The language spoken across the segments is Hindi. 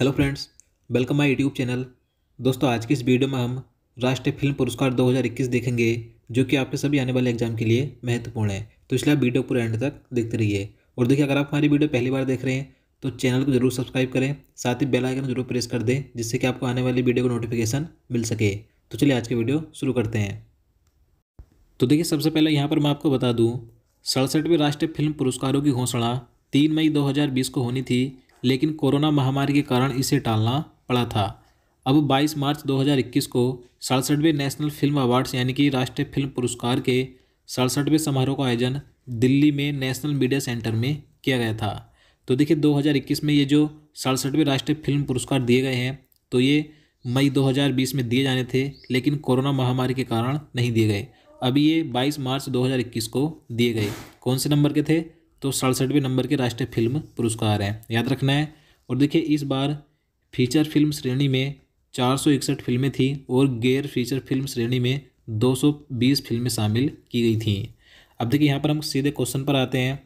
hello friends welcome my YouTube channel दोस्तों आज की इस वीडियो में हम राष्ट्रीय फिल्म पुरस्कार 2021 देखेंगे जो कि आपके सभी आने वाले एग्जाम के लिए महत्वपूर्ण है तो इसलिए आप वीडियो पूरे एंड तक देखते रहिए और देखिए अगर आप हमारी वीडियो पहली बार देख रहे हैं तो चैनल को जरूर सब्सक्राइब करें साथ ही बेलाइकन जरूर प्रेस कर दें जिससे कि आपको आने वाली वीडियो को नोटिफिकेशन मिल सके तो चलिए आज की वीडियो शुरू करते हैं तो देखिए सबसे पहले यहाँ पर मैं आपको बता दूँ सड़सठवें राष्ट्रीय फिल्म पुरस्कारों की घोषणा तीन मई दो को होनी थी लेकिन कोरोना महामारी के कारण इसे टालना पड़ा था अब 22 मार्च 2021 को सड़सठवें नेशनल फिल्म अवार्ड्स यानी कि राष्ट्रीय फिल्म पुरस्कार के सड़सठवें समारोह का आयोजन दिल्ली में नेशनल मीडिया सेंटर में किया गया था तो देखिए 2021 में ये जो सड़सठवें राष्ट्रीय फिल्म पुरस्कार दिए गए हैं तो ये मई 2020 में दिए जाने थे लेकिन कोरोना महामारी के कारण नहीं दिए गए अभी ये 22 मार्च 2021 को दिए गए कौन से नंबर के थे तो सड़सठवें नंबर के राष्ट्रीय फिल्म पुरस्कार हैं याद रखना है और देखिए इस बार फीचर फिल्म श्रेणी में चार सौ इकसठ फिल्में थीं और गैर फीचर फिल्म श्रेणी में दो सौ बीस फिल्में शामिल की गई थीं अब देखिए यहाँ पर हम सीधे क्वेश्चन पर आते हैं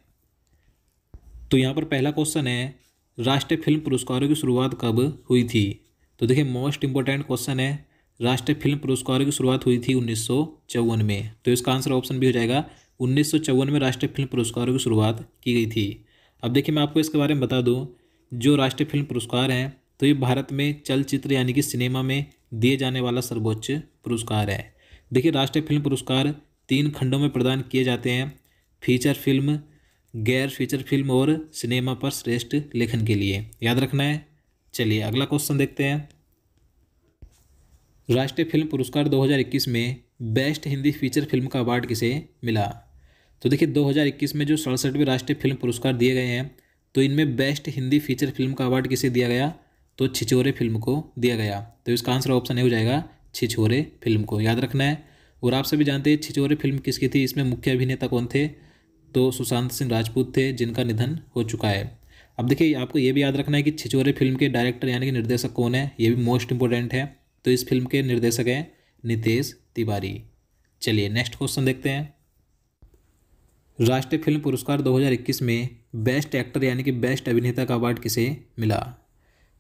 तो यहाँ पर पहला क्वेश्चन है राष्ट्रीय फिल्म पुरस्कारों की शुरुआत कब हुई थी तो देखिए मोस्ट इंपॉर्टेंट क्वेश्चन है राष्ट्रीय फिल्म पुरस्कारों की शुरुआत हुई थी उन्नीस में तो इसका आंसर ऑप्शन भी हो जाएगा उन्नीस में राष्ट्रीय फिल्म पुरस्कारों की शुरुआत की गई थी अब देखिए मैं आपको इसके बारे में बता दूँ जो राष्ट्रीय फिल्म पुरस्कार हैं तो ये भारत में चलचित्र यानी कि सिनेमा में दिए जाने वाला सर्वोच्च पुरस्कार है देखिए राष्ट्रीय फिल्म पुरस्कार तीन खंडों में प्रदान किए जाते हैं फीचर फिल्म गैर फीचर फिल्म और सिनेमा पर श्रेष्ठ लेखन के लिए याद रखना है चलिए अगला क्वेश्चन देखते हैं राष्ट्रीय फिल्म पुरस्कार 2021 में बेस्ट हिंदी फीचर फिल्म का अवार्ड किसे मिला तो देखिए 2021 में जो सड़सठवें राष्ट्रीय फिल्म पुरस्कार दिए गए हैं तो इनमें बेस्ट हिंदी फीचर फिल्म का अवार्ड किसे दिया गया तो छिछोरे फिल्म को दिया गया तो इसका आंसर ऑप्शन ए हो जाएगा छिछोरे फिल्म को याद रखना है और आप सभी जानते हैं छिछोरे फिल्म किसकी थी इसमें मुख्य अभिनेता कौन थे तो सुशांत सिंह राजपूत थे जिनका निधन हो चुका है अब देखिए आपको ये भी याद रखना है कि छिछोरे फिल्म के डायरेक्टर यानी कि निर्देशक कौन है ये भी मोस्ट इंपॉर्टेंट है तो इस फिल्म के निर्देशक हैं नितेश तिवारी चलिए नेक्स्ट क्वेश्चन देखते हैं राष्ट्रीय फिल्म पुरस्कार 2021 में बेस्ट एक्टर यानी कि बेस्ट अभिनेता का अवार्ड किसे मिला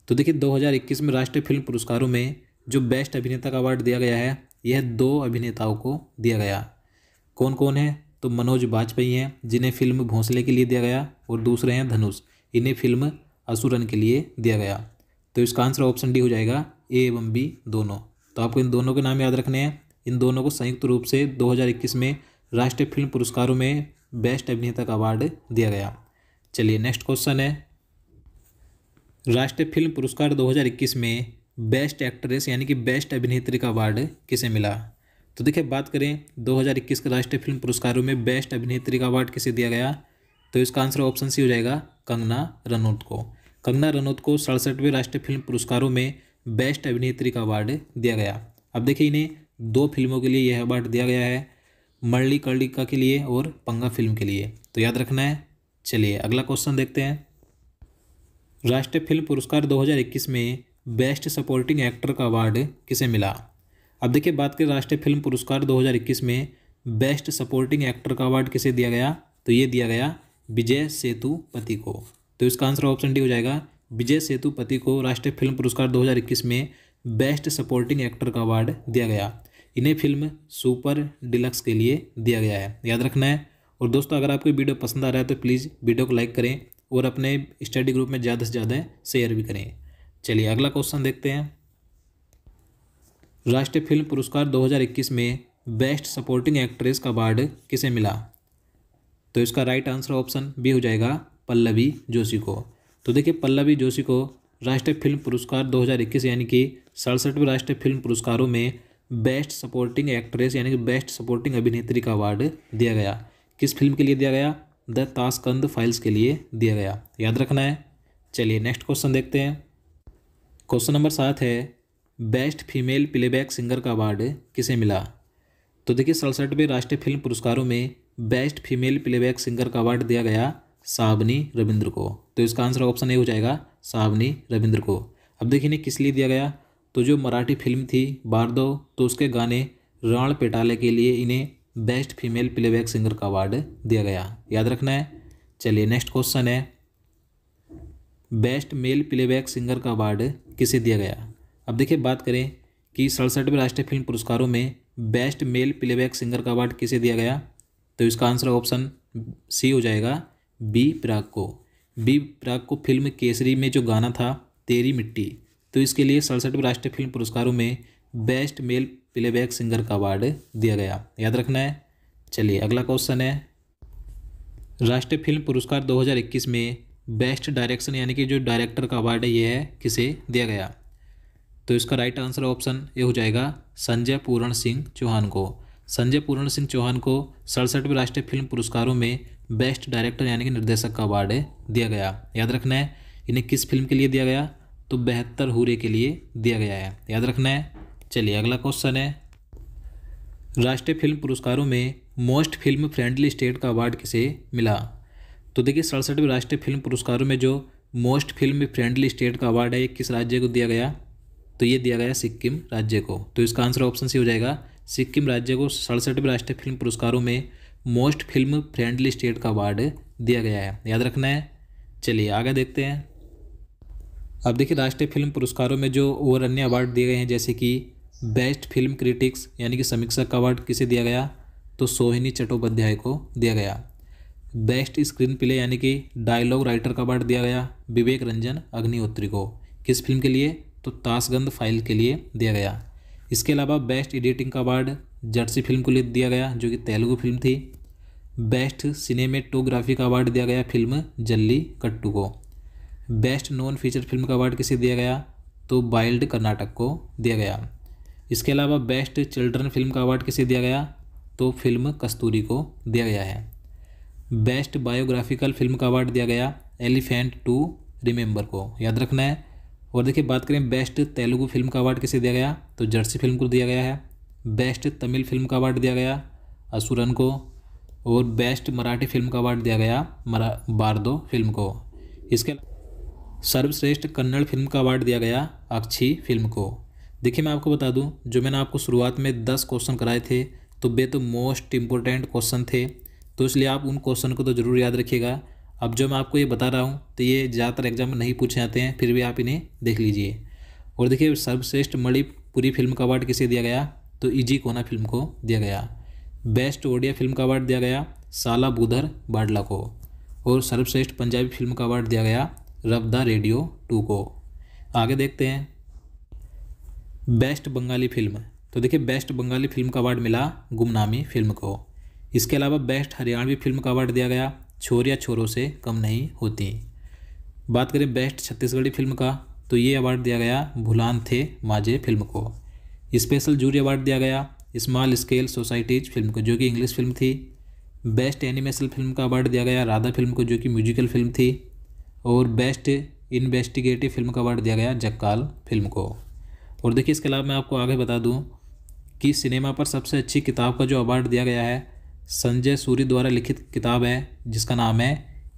तो देखिए 2021 में राष्ट्रीय फिल्म पुरस्कारों में जो बेस्ट अभिनेता का अवार्ड दिया गया है यह दो अभिनेताओं को दिया गया कौन कौन है तो मनोज वाजपेयी हैं जिन्हें फिल्म भोंसले के लिए दिया गया और दूसरे हैं धनुष इन्हें फिल्म असुरन के लिए दिया गया तो इसका आंसर ऑप्शन डी हो जाएगा ए एवं बी दोनों तो आपको इन दोनों के नाम याद रखने हैं इन दोनों को संयुक्त रूप से 2021 में राष्ट्रीय फिल्म पुरस्कारों में बेस्ट अभिनेता का अवार्ड दिया गया चलिए नेक्स्ट क्वेश्चन है राष्ट्रीय फिल्म पुरस्कार 2021 में बेस्ट एक्ट्रेस यानी कि बेस्ट अभिनेत्री का अवार्ड किसे मिला तो देखिए बात करें 2021 के राष्ट्रीय फिल्म पुरस्कारों में बेस्ट अभिनेत्री का अवार्ड किसे दिया गया तो इसका आंसर ऑप्शन सी हो जाएगा कंगना रनौत को कंगना रनौत को सड़सठवें राष्ट्रीय फिल्म पुरस्कारों में बेस्ट अभिनेत्री का अवार्ड दिया गया अब देखिए इन्हें दो फिल्मों के लिए यह अवार्ड दिया गया है मरली कर्लिका के लिए और पंगा फिल्म के लिए तो याद रखना है चलिए अगला क्वेश्चन देखते हैं राष्ट्रीय फिल्म पुरस्कार 2021 में बेस्ट सपोर्टिंग एक्टर का अवार्ड किसे मिला अब देखिए बात करें राष्ट्रीय फिल्म पुरस्कार 2021 में बेस्ट सपोर्टिंग एक्टर का अवार्ड किसे दिया गया तो ये दिया गया विजय सेतुपति को तो इसका आंसर ऑप्शन डी हो जाएगा विजय सेतुपति को राष्ट्रीय फिल्म पुरस्कार 2021 में बेस्ट सपोर्टिंग एक्टर का अवार्ड दिया गया इन्हें फिल्म सुपर डिलक्स के लिए दिया गया है याद रखना है और दोस्तों अगर आपको वीडियो पसंद आ रहा है तो प्लीज़ वीडियो को लाइक करें और अपने स्टडी ग्रुप में ज़्यादा से ज़्यादा शेयर भी करें चलिए अगला क्वेश्चन देखते हैं राष्ट्रीय फिल्म पुरस्कार 2021 में बेस्ट सपोर्टिंग एक्ट्रेस का अवार्ड किसे मिला तो इसका राइट आंसर ऑप्शन बी हो जाएगा पल्लवी जोशी को तो देखिए पल्लवी जोशी को राष्ट्रीय फिल्म पुरस्कार 2021 यानी कि सड़सठवें राष्ट्रीय फिल्म पुरस्कारों में बेस्ट सपोर्टिंग एक्ट्रेस यानी कि बेस्ट सपोर्टिंग अभिनेत्री का अवार्ड दिया गया किस फिल्म के लिए दिया गया द ताशकंद फाइल्स के लिए दिया गया याद रखना है चलिए नेक्स्ट क्वेश्चन देखते हैं क्वेश्चन नंबर सात है बेस्ट फीमेल प्लेबैक सिंगर का अवार्ड किसे मिला तो देखिए सड़सठवें राष्ट्रीय फिल्म पुरस्कारों में बेस्ट फीमेल प्लेबैक सिंगर का अवार्ड दिया गया सावनी रविंद्र को तो इसका आंसर ऑप्शन ए हो जाएगा सावनी रविंद्र को अब देखिए इन्हें किस लिए दिया गया तो जो मराठी फिल्म थी बारदो तो उसके गाने राण पेटाले के लिए इन्हें बेस्ट फीमेल प्लेबैक सिंगर का अवार्ड दिया गया याद रखना है चलिए नेक्स्ट क्वेश्चन है बेस्ट मेल प्लेबैक सिंगर का अवार्ड किसे दिया गया अब देखिए बात करें कि सड़सठवें राष्ट्रीय फिल्म पुरस्कारों में बेस्ट मेल प्लेबैक सिंगर का अवार्ड किसे दिया गया तो इसका आंसर ऑप्शन सी हो जाएगा बी प्राग को बी प्राग को फिल्म केसरी में जो गाना था तेरी मिट्टी तो इसके लिए सड़सठवें राष्ट्रीय फिल्म पुरस्कारों में बेस्ट मेल प्लेबैक सिंगर का अवार्ड दिया गया याद रखना है चलिए अगला क्वेश्चन है राष्ट्रीय फिल्म पुरस्कार 2021 में बेस्ट डायरेक्शन यानी कि जो डायरेक्टर का अवार्ड है यह है किसे दिया गया तो इसका राइट आंसर ऑप्शन ये हो जाएगा संजय पूरण सिंह चौहान को संजय पूरण सिंह चौहान को सड़सठवें राष्ट्रीय फिल्म पुरस्कारों में बेस्ट डायरेक्टर यानी कि निर्देशक का अवार्ड दिया गया याद रखना है इन्हें किस फिल्म के लिए दिया गया तो बेहतर हुरे के लिए दिया गया है याद रखना है चलिए अगला क्वेश्चन है राष्ट्रीय फिल्म पुरस्कारों में मोस्ट फिल्म फ्रेंडली स्टेट का अवार्ड किसे मिला तो देखिए सड़सठवें राष्ट्रीय फिल्म पुरस्कारों में जो मोस्ट फिल्म फ्रेंडली स्टेट का अवार्ड है ये किस राज्य को दिया गया तो ये दिया गया सिक्किम राज्य को तो इसका आंसर ऑप्शन सी हो जाएगा सिक्किम राज्य को सड़सठवें राष्ट्रीय फिल्म पुरस्कारों में मोस्ट फिल्म फ्रेंडली स्टेट का अवार्ड दिया गया है याद रखना है चलिए आगे देखते हैं अब देखिए राष्ट्रीय फिल्म पुरस्कारों में जो और अन्य अवार्ड दिए गए हैं जैसे कि बेस्ट फिल्म क्रिटिक्स यानी कि समीक्षा का अवार्ड किसे दिया गया तो सोहिनी चट्टोपाध्याय को दिया गया बेस्ट स्क्रीन प्ले यानी कि डायलॉग राइटर का अवार्ड दिया गया विवेक रंजन अग्निहोत्री को किस फिल्म के लिए तो ताशगंध फाइल के लिए दिया गया इसके अलावा बेस्ट एडिटिंग का अवार्ड जर्सी फिल्म को ले दिया गया जो कि तेलुगु फिल्म थी बेस्ट सिनेमेटोग्राफी का अवार्ड दिया गया फिल्म जल्ली कट्टू को बेस्ट नॉन फीचर फिल्म का अवार्ड किसे दिया गया तो बाइल्ड कर्नाटक को दिया गया इसके अलावा बेस्ट चिल्ड्रन फिल्म का अवार्ड किसे दिया गया तो फिल्म कस्तूरी को दिया गया है बेस्ट बायोग्राफिकल फिल्म का अवार्ड दिया गया एलिफेंट टू रिमेंबर को याद रखना है और देखिए बात करें बेस्ट तेलुगु फिल्म का अवार्ड किसे दिया गया तो जर्सी फिल्म को दिया गया है बेस्ट तमिल फिल्म का अवार्ड दिया गया असुरन को और बेस्ट मराठी फिल्म का अवार्ड दिया गया मरा बारदो फिल्म को इसके सर्वश्रेष्ठ कन्नड़ फिल्म का अवार्ड दिया गया अक्षी फिल्म को देखिए मैं आपको बता दूं जो मैंने आपको शुरुआत में दस क्वेश्चन कराए थे तो वे तो मोस्ट इम्पोर्टेंट क्वेश्चन थे तो इसलिए आप उन क्वेश्चन को तो ज़रूर याद रखिएगा अब जो मैं आपको ये बता रहा हूँ तो ये ज़्यादातर एग्जाम में नहीं पूछे जाते हैं फिर भी आप इन्हें देख लीजिए और देखिए सर्वश्रेष्ठ मणिपुरी फिल्म का अवार्ड किसे दिया गया तो इजी कोना फिल्म को दिया गया बेस्ट ओडिया फिल्म का अवार्ड दिया गया साला बुधर बाडला को और सर्वश्रेष्ठ पंजाबी फिल्म का अवार्ड दिया गया रब द रेडियो टू को आगे देखते हैं बेस्ट बंगाली फिल्म तो देखिए बेस्ट बंगाली फिल्म का अवार्ड मिला गुमनामी फिल्म को इसके अलावा बेस्ट हरियाणवी फिल्म का अवार्ड दिया गया छोरिया छोरों से कम नहीं होती बात करें बेस्ट छत्तीसगढ़ी फिल्म का तो ये अवार्ड दिया गया भुलान थे माजे फिल्म को स्पेशल जूरी अवार्ड दिया गया स्मॉल स्केल सोसाइटीज फिल्म को जो कि इंग्लिश फिल्म थी बेस्ट एनिमेशन फिल्म का अवार्ड दिया गया राधा फिल्म को जो कि म्यूजिकल फिल्म थी और बेस्ट इन्वेस्टिगेटिव फिल्म का अवार्ड दिया गया जक्काल फिल्म को और देखिए इसके अलावा मैं आपको आगे बता दूँ कि सिनेमा पर सबसे अच्छी किताब का जो अवार्ड दिया गया है संजय सूरी द्वारा लिखित किताब है जिसका नाम है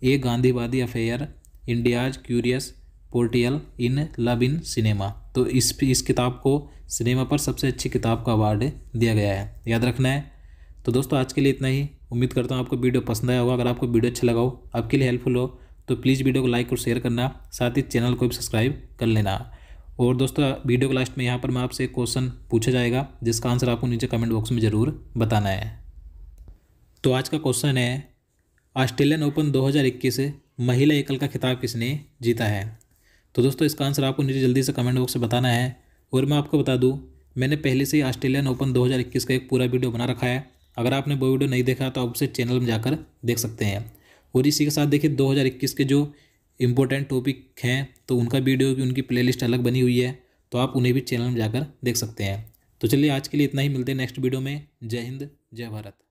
ए गांधीवादी affair India's curious portrayal in love in cinema तो इस इस किताब को सिनेमा पर सबसे अच्छी किताब का अवार्ड दिया गया है याद रखना है तो दोस्तों आज के लिए इतना ही उम्मीद करता हूँ आपको वीडियो पसंद आया होगा अगर आपको वीडियो अच्छा लगा हो आपके लिए हेल्पफुल हो तो प्लीज़ वीडियो को लाइक और शेयर करना साथ ही चैनल को भी सब्सक्राइब कर लेना और दोस्तों वीडियो के लास्ट में यहाँ पर मैं आपसे एक क्वेश्चन पूछा जाएगा जिसका आंसर आपको नीचे कमेंट बॉक्स में ज़रूर बताना है तो आज का क्वेश्चन है ऑस्ट्रेलियन ओपन 2021 महिला एकल का खिताब किसने जीता है तो दोस्तों इसका आंसर आपको नीचे जल्दी से कमेंट बॉक्स में बताना है और मैं आपको बता दूँ मैंने पहले से ही ऑस्ट्रेलियन ओपन 2021 का एक पूरा वीडियो बना रखा है अगर आपने वो वीडियो नहीं देखा तो आप उसे चैनल में जाकर देख सकते हैं और इसी के साथ देखिए 2021 के जो इम्पोर्टेंट टॉपिक हैं तो उनका वीडियो की उनकी प्लेलिस्ट अलग बनी हुई है तो आप उन्हें भी चैनल में जाकर देख सकते हैं तो चलिए आज के लिए इतना ही मिलते हैं नेक्स्ट वीडियो में जय हिंद जय भारत